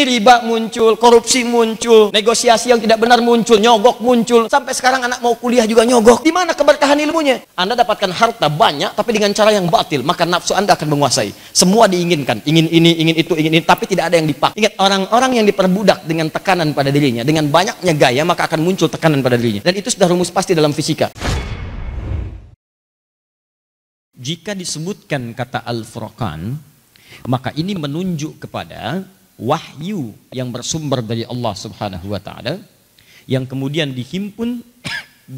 riba muncul, korupsi muncul, negosiasi yang tidak benar muncul, nyogok muncul. Sampai sekarang anak mau kuliah juga nyogok. Di mana keberkahan ilmunya? Anda dapatkan harta banyak tapi dengan cara yang batil, maka nafsu Anda akan menguasai. Semua diinginkan, ingin ini, ingin itu, ingin ini, tapi tidak ada yang dipakai. Ingat, orang-orang yang diperbudak dengan tekanan pada dirinya, dengan banyaknya gaya, maka akan muncul tekanan pada dirinya. Dan itu sudah rumus pasti dalam fisika. Jika disebutkan kata al-furqan, maka ini menunjuk kepada wahyu yang bersumber dari Allah Subhanahu wa taala yang kemudian dihimpun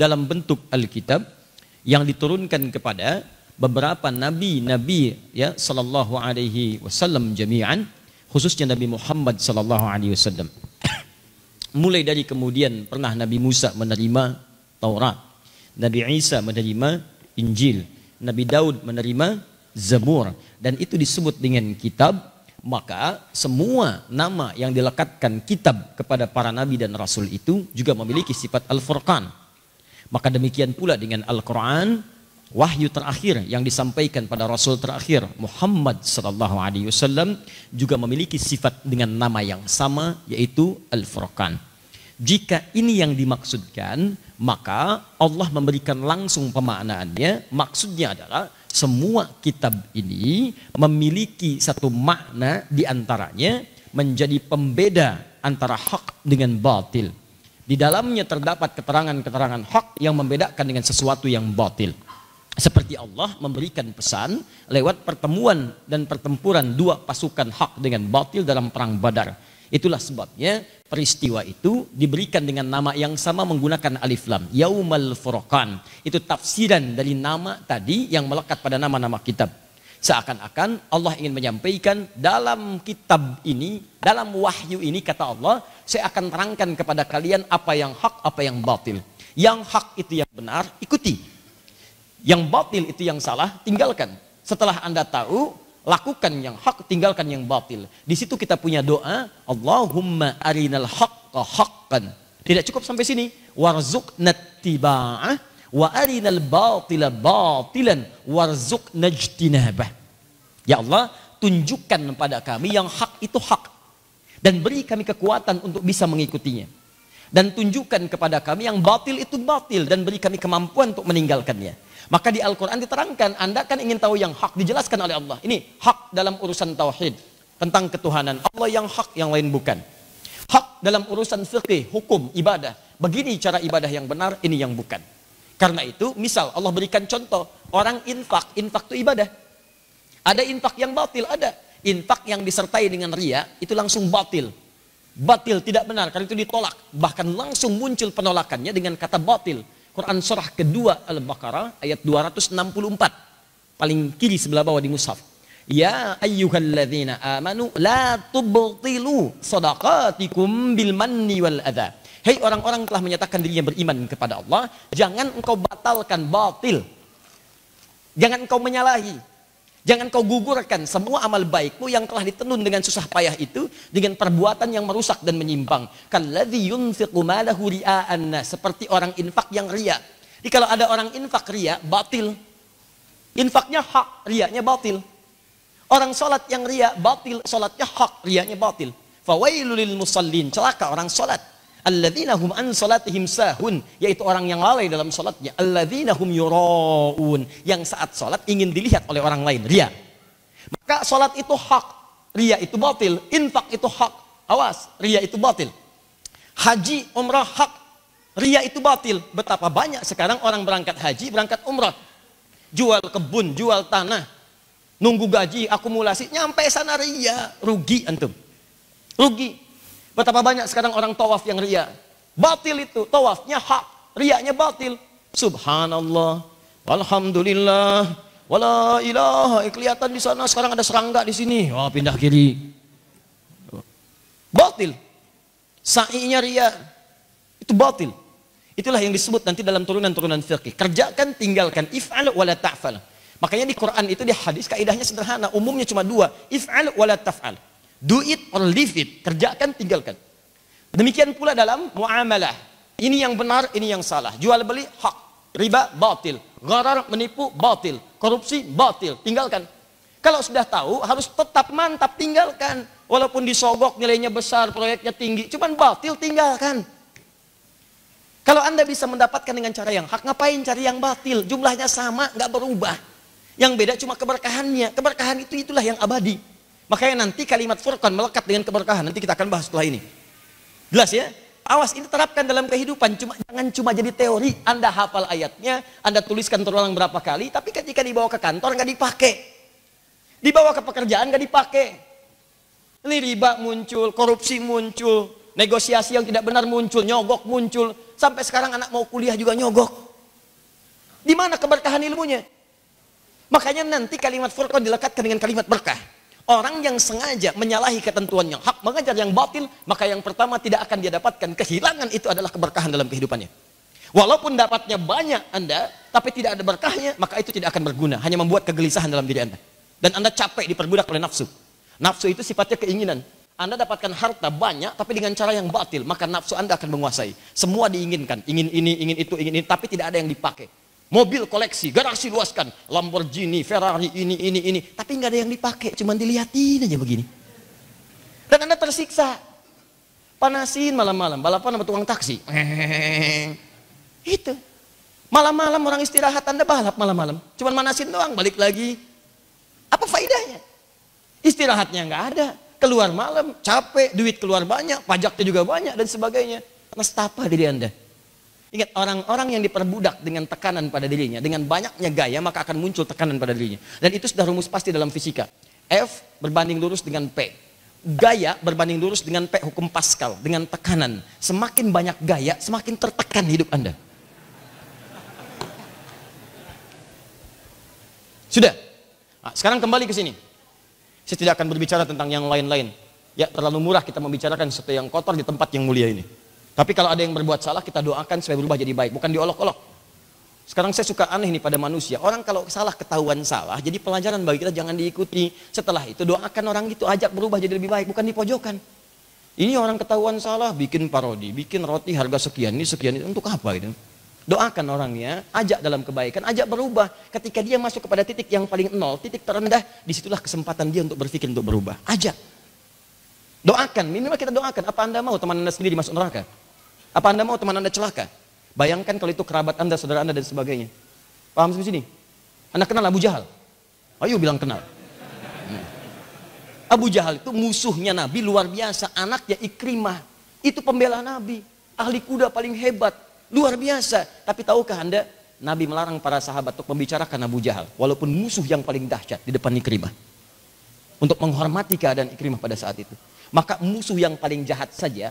dalam bentuk Alkitab yang diturunkan kepada beberapa nabi-nabi ya sallallahu alaihi wasallam jami'an khususnya Nabi Muhammad sallallahu alaihi wasallam. Mulai dari kemudian pernah Nabi Musa menerima Taurat, Nabi Isa menerima Injil, Nabi Daud menerima Zabur dan itu disebut dengan kitab maka semua nama yang dilekatkan kitab kepada para nabi dan rasul itu juga memiliki sifat Al-Furqan. Maka demikian pula dengan Al-Quran, wahyu terakhir yang disampaikan pada Rasul terakhir Muhammad Sallallahu Alaihi Wasallam juga memiliki sifat dengan nama yang sama yaitu Al-Furqan. Jika ini yang dimaksudkan, maka Allah memberikan langsung pemaknaannya. Maksudnya adalah semua kitab ini memiliki satu makna di antaranya menjadi pembeda antara hak dengan batil. Di dalamnya terdapat keterangan-keterangan hak yang membedakan dengan sesuatu yang batil. Seperti Allah memberikan pesan lewat pertemuan dan pertempuran dua pasukan hak dengan batil dalam perang Badar Itulah sebabnya peristiwa itu diberikan dengan nama yang sama menggunakan alif lam. Yaumal furqan. Itu tafsiran dari nama tadi yang melekat pada nama-nama kitab. Seakan-akan Allah ingin menyampaikan dalam kitab ini, dalam wahyu ini kata Allah, saya akan terangkan kepada kalian apa yang hak, apa yang batil. Yang hak itu yang benar, ikuti. Yang batil itu yang salah, tinggalkan. Setelah Anda tahu, Lakukan yang hak, tinggalkan yang batil. Di situ kita punya doa, Allahumma arinal haqqa haqqan. Tidak cukup sampai sini. warzuk natiba'ah wa arinal batila batilan warzuk najtinabah. Ya Allah, tunjukkan pada kami yang hak itu hak dan beri kami kekuatan untuk bisa mengikutinya dan tunjukkan kepada kami yang batil itu batil dan beri kami kemampuan untuk meninggalkannya. Maka di Al-Quran diterangkan, Anda kan ingin tahu yang hak, dijelaskan oleh Allah. Ini hak dalam urusan tauhid, tentang ketuhanan. Allah yang hak, yang lain bukan. Hak dalam urusan fikih, hukum, ibadah. Begini cara ibadah yang benar, ini yang bukan. Karena itu, misal Allah berikan contoh, orang infak, infak itu ibadah. Ada infak yang batil, ada. Infak yang disertai dengan ria, itu langsung batil batil tidak benar karena itu ditolak bahkan langsung muncul penolakannya dengan kata batil Quran surah kedua Al-Baqarah ayat 264 paling kiri sebelah bawah di mushaf ya ayyuhalladzina amanu la tubtilu sadaqatikum bil manni wal adha hei orang-orang telah menyatakan dirinya beriman kepada Allah jangan engkau batalkan batil jangan engkau menyalahi Jangan kau gugurkan semua amal baikmu yang telah ditenun dengan susah payah itu dengan perbuatan yang merusak dan menyimpang. ladzi yunfiqu malahu ria'anna. seperti orang infak yang ria. Jadi kalau ada orang infak ria, batil. Infaknya hak, riaknya batil. Orang sholat yang ria, batil. Sholatnya hak, riaknya batil. Fawailul musallin, celaka orang sholat alladzina hum an salatihim sahun, yaitu orang yang lalai dalam salatnya, alladzina hum yuraun, yang saat salat ingin dilihat oleh orang lain, ria. Maka salat itu hak, ria itu batil, infak itu hak, awas, ria itu batil. Haji, umrah hak, ria itu batil. Betapa banyak sekarang orang berangkat haji, berangkat umrah. Jual kebun, jual tanah, nunggu gaji, akumulasi, nyampe sana ria, rugi antum. Rugi, Betapa banyak sekarang orang tawaf yang ria. Batil itu, tawafnya hak, riaknya batil. Subhanallah, alhamdulillah, wala ilaha. Eh, kelihatan di sana sekarang ada serangga di sini. Wah, pindah kiri. Batil. Sa'inya ria. Itu batil. Itulah yang disebut nanti dalam turunan-turunan fiqih. Kerjakan, tinggalkan. If'al wala ta'fal. Makanya di Quran itu di hadis kaidahnya sederhana, umumnya cuma dua, if'al wala taf'al. Do it or leave it. Kerjakan, tinggalkan. Demikian pula dalam muamalah. Ini yang benar, ini yang salah. Jual beli hak, riba batil, gharar menipu batil, korupsi batil. Tinggalkan. Kalau sudah tahu harus tetap mantap tinggalkan. Walaupun disogok nilainya besar, proyeknya tinggi, cuman batil tinggalkan. Kalau Anda bisa mendapatkan dengan cara yang hak, ngapain cari yang batil? Jumlahnya sama, nggak berubah. Yang beda cuma keberkahannya. Keberkahan itu itulah yang abadi. Makanya nanti kalimat furqan melekat dengan keberkahan. Nanti kita akan bahas setelah ini. Jelas ya? Awas ini terapkan dalam kehidupan. Cuma jangan cuma jadi teori. Anda hafal ayatnya, Anda tuliskan terulang berapa kali, tapi ketika dibawa ke kantor nggak dipakai. Dibawa ke pekerjaan nggak dipakai. Ini muncul, korupsi muncul, negosiasi yang tidak benar muncul, nyogok muncul. Sampai sekarang anak mau kuliah juga nyogok. Di mana keberkahan ilmunya? Makanya nanti kalimat furqan dilekatkan dengan kalimat berkah. Orang yang sengaja menyalahi ketentuan yang hak, mengajar yang batil, maka yang pertama tidak akan dia dapatkan. Kehilangan itu adalah keberkahan dalam kehidupannya. Walaupun dapatnya banyak Anda, tapi tidak ada berkahnya, maka itu tidak akan berguna. Hanya membuat kegelisahan dalam diri Anda. Dan Anda capek diperbudak oleh nafsu. Nafsu itu sifatnya keinginan. Anda dapatkan harta banyak, tapi dengan cara yang batil, maka nafsu Anda akan menguasai. Semua diinginkan, ingin ini, ingin itu, ingin ini, tapi tidak ada yang dipakai mobil koleksi, garasi luaskan, Lamborghini, Ferrari, ini, ini, ini. Tapi nggak ada yang dipakai, cuma dilihatin aja begini. Dan Anda tersiksa. Panasin malam-malam, balapan sama tukang taksi. Itu. Malam-malam orang istirahat Anda balap malam-malam. cuma manasin doang, balik lagi. Apa faedahnya? Istirahatnya nggak ada. Keluar malam, capek, duit keluar banyak, pajaknya juga banyak, dan sebagainya. Nestapa diri Anda. Ingat orang-orang yang diperbudak dengan tekanan pada dirinya, dengan banyaknya gaya maka akan muncul tekanan pada dirinya. Dan itu sudah rumus pasti dalam fisika. F berbanding lurus dengan P. Gaya berbanding lurus dengan P hukum Pascal, dengan tekanan. Semakin banyak gaya, semakin tertekan hidup Anda. Sudah. Nah, sekarang kembali ke sini. Saya tidak akan berbicara tentang yang lain-lain. Ya, terlalu murah kita membicarakan sesuatu yang kotor di tempat yang mulia ini. Tapi kalau ada yang berbuat salah, kita doakan supaya berubah jadi baik, bukan diolok-olok. Sekarang saya suka aneh nih pada manusia. Orang kalau salah ketahuan salah, jadi pelajaran bagi kita jangan diikuti. Setelah itu doakan orang itu ajak berubah jadi lebih baik, bukan di pojokan. Ini orang ketahuan salah, bikin parodi, bikin roti harga sekian, ini sekian, ini untuk apa itu? Doakan orangnya, ajak dalam kebaikan, ajak berubah. Ketika dia masuk kepada titik yang paling nol, titik terendah, disitulah kesempatan dia untuk berpikir, untuk berubah. Ajak. Doakan, minimal kita doakan. Apa Anda mau teman Anda sendiri masuk neraka? Apa Anda mau teman Anda celaka? Bayangkan kalau itu kerabat Anda, saudara Anda dan sebagainya. Paham sampai sini? Anda kenal Abu Jahal? Ayo bilang kenal. Hmm. Abu Jahal itu musuhnya Nabi luar biasa, anaknya Ikrimah. Itu pembela Nabi, ahli kuda paling hebat, luar biasa. Tapi tahukah Anda, Nabi melarang para sahabat untuk membicarakan Abu Jahal, walaupun musuh yang paling dahsyat di depan Ikrimah. Untuk menghormati keadaan Ikrimah pada saat itu. Maka musuh yang paling jahat saja